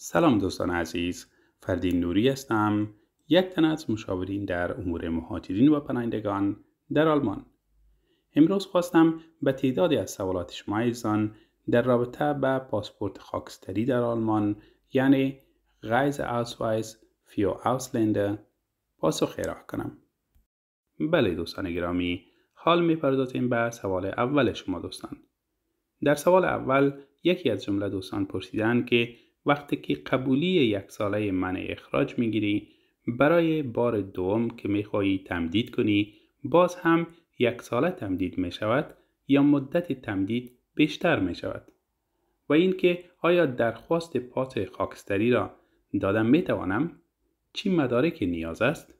سلام دوستان عزیز فردین نوری هستم یک تن از مشاورین در امور مهاجرین و پناهندگان در آلمان امروز خواستم به تعدادی از سوالات شما ایزان در رابطه به پاسپورت خاکستری در آلمان یعنی غیز اوسوایس فیو اوسلنده پاسخ ارائه کنم بله دوستان گرامی حال میپردازیم به سوال اول شما دوستان در سوال اول یکی از جمله دوستان پرسیدن که وقتی که قبولی یک ساله من اخراج میگیری برای بار دوم که خواهی تمدید کنی باز هم یک ساله تمدید می شود یا مدت تمدید بیشتر می شود و اینکه آیا درخواست پات خاکستری را دادم می توانم چی مدارک نیاز است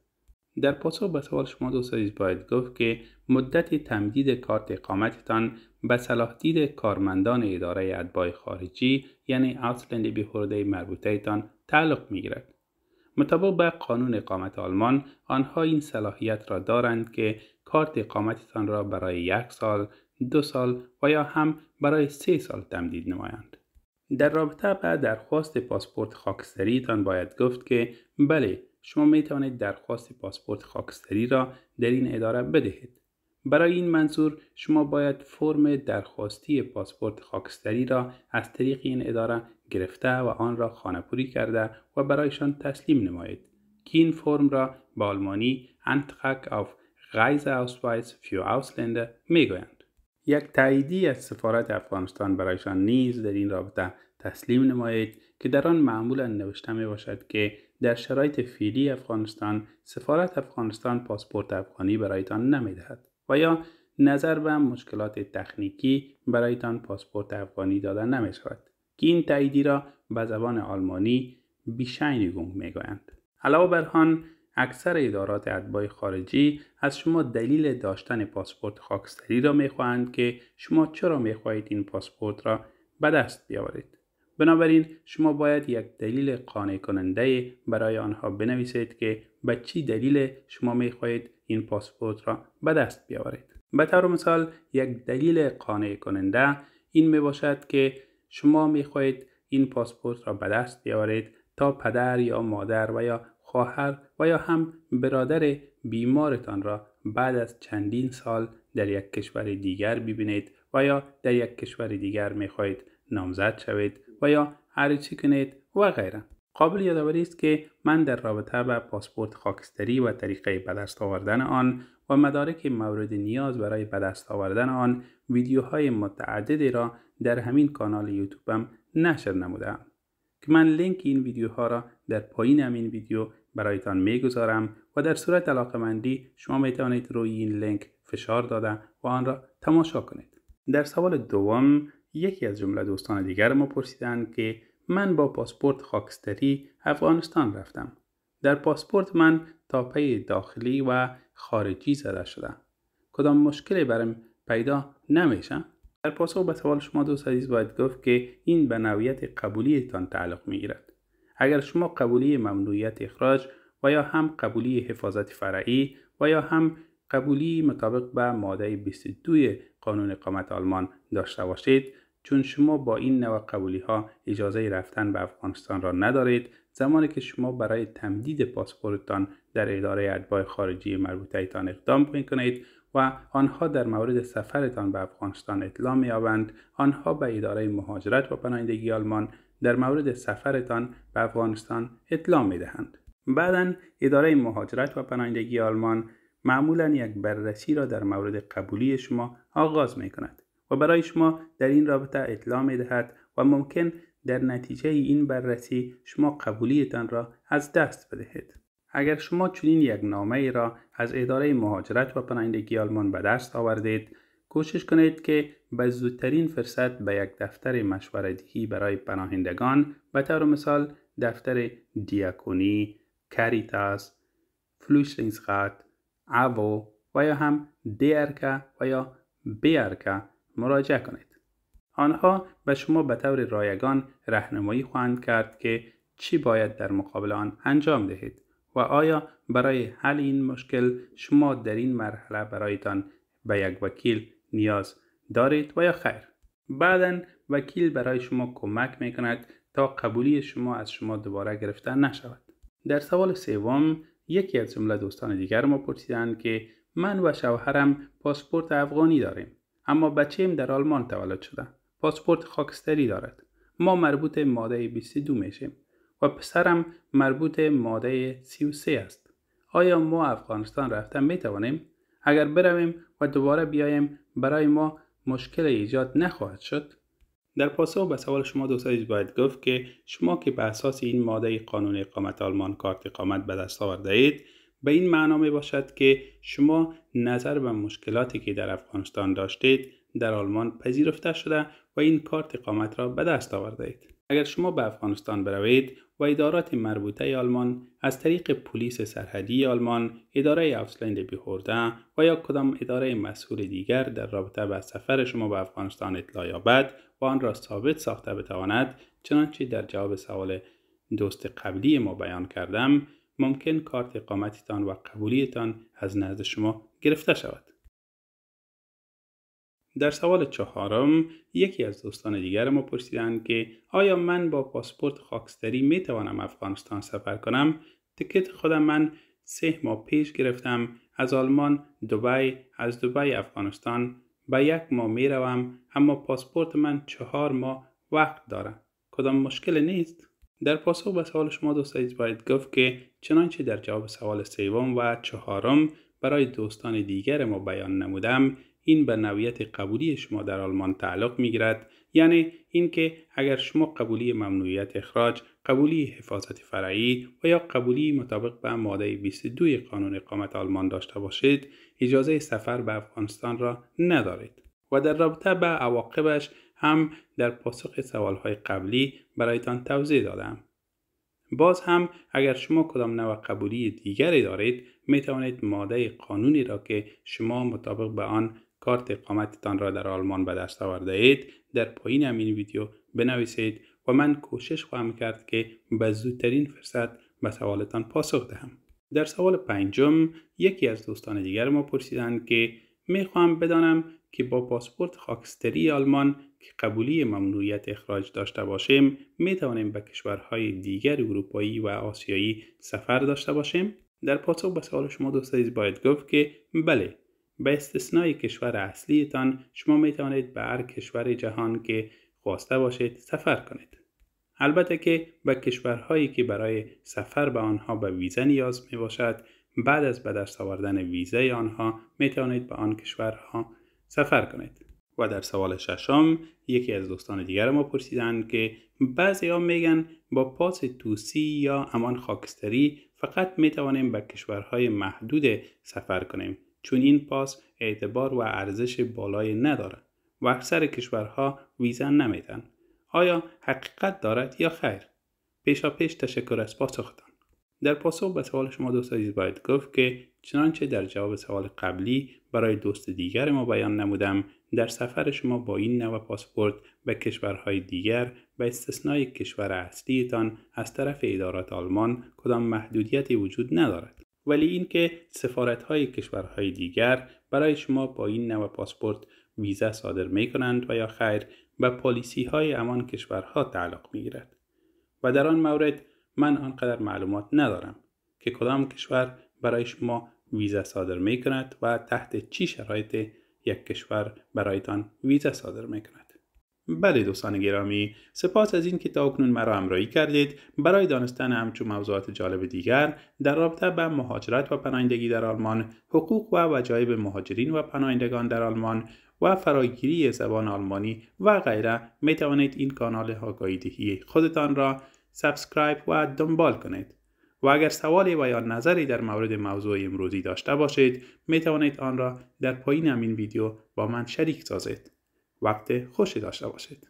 در پاسخ به سوال شما دوست عزیز باید گفت که مدت تمدید کارت اقامتتان به صلاح دید کارمندان اداره ادبای خارجی یعنی اوتلند بیخورده مربوطه تعلق می گیرد. مطابق به قانون اقامت آلمان آنها این صلاحیت را دارند که کارت اقامتتان را برای یک سال، دو سال و یا هم برای سه سال تمدید نمایند. در رابطه به درخواست پاسپورت خاکستریتان باید گفت که بله شما می توانید درخواست پاسپورت خاکستری را در این اداره بدهید. برای این منظور شما باید فرم درخواستی پاسپورت خاکستری را از طریق این اداره گرفته و آن را پوری کرده و برایشان تسلیم نمایید که این فرم را به آلمانی انتخک auf Reise فیو für Ausländer میگویند. یک تاییدی از سفارت افغانستان برایشان نیز در این رابطه تسلیم نمایید که در آن معمولا نوشته می باشد که در شرایط فعلی افغانستان سفارت افغانستان پاسپورت افغانی برایتان نمی دهد و یا نظر به مشکلات تکنیکی برایتان پاسپورت افغانی داده نمی شود که این تاییدی را به زبان آلمانی بیشاینیگونگ می گویند. علاوه بر آن اکثر ادارات ادبای خارجی از شما دلیل داشتن پاسپورت خاکستری را میخواهند که شما چرا میخواهید این پاسپورت را به دست بیاورید بنابراین شما باید یک دلیل قانع کننده برای آنها بنویسید که به چی دلیل شما می خواهید این پاسپورت را به دست بیاورید به طور مثال یک دلیل قانع کننده این می باشد که شما می خواهید این پاسپورت را به دست بیاورید تا پدر یا مادر و یا خواهر و یا هم برادر بیمارتان را بعد از چندین سال در یک کشور دیگر ببینید و یا در یک کشور دیگر خواهید نامزد شوید و یا چی کنید و غیره قابل یادآوری است که من در رابطه به پاسپورت خاکستری و طریقه به آوردن آن و مدارک مورد نیاز برای به آوردن آن ویدیوهای متعددی را در همین کانال یوتیوبم نشر نمودم که من لینک این ویدیوها را در پایین همین ویدیو برایتان میگذارم و در صورت علاقه مندی شما می توانید روی این لینک فشار داده و آن را تماشا کنید در سوال دوم یکی از جمله دوستان دیگر ما پرسیدند که من با پاسپورت خاکستری افغانستان رفتم در پاسپورت من تاپه داخلی و خارجی زده شده کدام مشکلی برم پیدا نمیشه در پاسخ به سوال شما دوست عزیز باید گفت که این به نویت قبولیتان تعلق میگیرد اگر شما قبولی ممنوعیت اخراج و یا هم قبولی حفاظت فرعی و یا هم قبولی مطابق به ماده 22 قانون اقامت آلمان داشته باشید چون شما با این نوع قبولی ها اجازه رفتن به افغانستان را ندارید زمانی که شما برای تمدید پاسپورتان در اداره اتباع خارجی ایتان اقدام کنید و آنها در مورد سفرتان به افغانستان اطلاع مییابند آنها به اداره مهاجرت و پناهندگی آلمان در مورد سفرتان به افغانستان اطلاع می دهند. بعدا اداره مهاجرت و پناهندگی آلمان معمولا یک بررسی را در مورد قبولی شما آغاز می کند و برای شما در این رابطه اطلاع می دهد و ممکن در نتیجه این بررسی شما قبولیتان را از دست بدهید. اگر شما چنین یک نامه ای را از اداره مهاجرت و پناهندگی آلمان به دست آوردید کوشش کنید که به زودترین فرصت به یک دفتر مشورتی برای پناهندگان به طور مثال دفتر دیاکونی، کریتاس، فلوشلینسخات، اوو و یا هم دیرکا و یا بیارکا مراجعه کنید. آنها به شما به طور رایگان رهنمایی خواهند کرد که چی باید در مقابل آن انجام دهید و آیا برای حل این مشکل شما در این مرحله برایتان به یک وکیل نیاز دارید و یا خیر بعدا وکیل برای شما کمک می تا قبولی شما از شما دوباره گرفتن نشود در سوال سوم یکی از جمله دوستان دیگر ما پرسیدند که من و شوهرم پاسپورت افغانی داریم اما ام در آلمان تولد شده پاسپورت خاکستری دارد ما مربوط ماده 22 میشیم و پسرم مربوط ماده 33 است آیا ما افغانستان رفتن میتوانیم؟ اگر برویم و دوباره بیایم برای ما مشکل ایجاد نخواهد شد در پاسخ به سوال شما عزیز باید گفت که شما که به اساس این ماده قانون اقامت آلمان کارت اقامت به دست آورده اید به این معنا می باشد که شما نظر به مشکلاتی که در افغانستان داشتید در آلمان پذیرفته شده و این کارت اقامت را به دست آورده اید. اگر شما به افغانستان بروید و ادارات مربوطه آلمان از طریق پلیس سرحدی آلمان، اداره افسلند بیهورده و یا کدام اداره مسئول دیگر در رابطه به سفر شما به افغانستان اطلاع یابد و آن را ثابت ساخته بتواند چنانچه در جواب سوال دوست قبلی ما بیان کردم ممکن کارت اقامتتان و قبولیتان از نزد شما گرفته شود در سوال چهارم یکی از دوستان دیگر ما پرسیدند که آیا من با پاسپورت خاکستری می توانم افغانستان سفر کنم؟ تکت خودم من سه ماه پیش گرفتم از آلمان دوبی از دوبی افغانستان به یک ماه می روم اما پاسپورت من چهار ماه وقت دارم کدام مشکل نیست؟ در پاسخ به سوال شما دوست باید گفت که چنانچه در جواب سوال سوم و چهارم برای دوستان دیگر ما بیان نمودم این به نویت قبولی شما در آلمان تعلق میگیرد یعنی اینکه اگر شما قبولی ممنوعیت اخراج قبولی حفاظت فرعی و یا قبولی مطابق به ماده 22 قانون اقامت آلمان داشته باشید اجازه سفر به افغانستان را ندارید و در رابطه به عواقبش هم در پاسخ سوالهای قبلی برایتان توضیح دادم باز هم اگر شما کدام نوع قبولی دیگری دارید می توانید ماده قانونی را که شما مطابق به آن کارت اقامتتان را در آلمان به دست آورده اید در پایین همین ویدیو بنویسید و من کوشش خواهم کرد که به زودترین فرصت به سوالتان پاسخ دهم در سوال پنجم یکی از دوستان دیگر ما پرسیدند که میخواهم بدانم که با پاسپورت خاکستری آلمان که قبولی ممنوعیت اخراج داشته باشیم می توانیم به کشورهای دیگر اروپایی و آسیایی سفر داشته باشیم در پاسخ به سوال شما دوست باید گفت که بله به استثنای کشور اصلیتان شما می توانید به هر کشور جهان که خواسته باشید سفر کنید البته که به کشورهایی که برای سفر به آنها به ویزا نیاز می باشد بعد از به دست آوردن ویزای آنها می توانید به آن کشورها سفر کنید و در سوال ششم یکی از دوستان دیگر ما پرسیدند که بعضی ها میگن با پاس توسی یا امان خاکستری فقط می توانیم به کشورهای محدود سفر کنیم چون این پاس اعتبار و ارزش بالایی ندارد و اکثر کشورها ویزا نمیدن آیا حقیقت دارد یا خیر پیشا پیش تشکر از پاسختان در پاسخ به سوال شما دوست عزیز باید گفت که چنانچه در جواب سوال قبلی برای دوست دیگر ما بیان نمودم در سفر شما با این نوع پاسپورت به کشورهای دیگر به استثنای کشور اصلیتان از طرف ادارات آلمان کدام محدودیتی وجود ندارد ولی اینکه سفارت های کشورهای دیگر برای شما با این نوع پاسپورت ویزا صادر می کنند و یا خیر به پالیسی های همان کشورها تعلق می و در آن مورد من آنقدر معلومات ندارم که کدام کشور برای شما ویزا صادر می و تحت چی شرایط یک کشور برایتان ویزا صادر می کند. بله دوستان گرامی سپاس از اینکه تا اکنون مرا همراهی کردید برای دانستن همچون موضوعات جالب دیگر در رابطه به مهاجرت و پناهندگی در آلمان حقوق و وجایب مهاجرین و پناهندگان در آلمان و فراگیری زبان آلمانی و غیره می توانید این کانال آگاهی خودتان را سابسکرایب و دنبال کنید و اگر سوالی و یا نظری در مورد موضوع امروزی داشته باشید می توانید آن را در پایین همین ویدیو با من شریک سازید وقت خوشی داشته باشید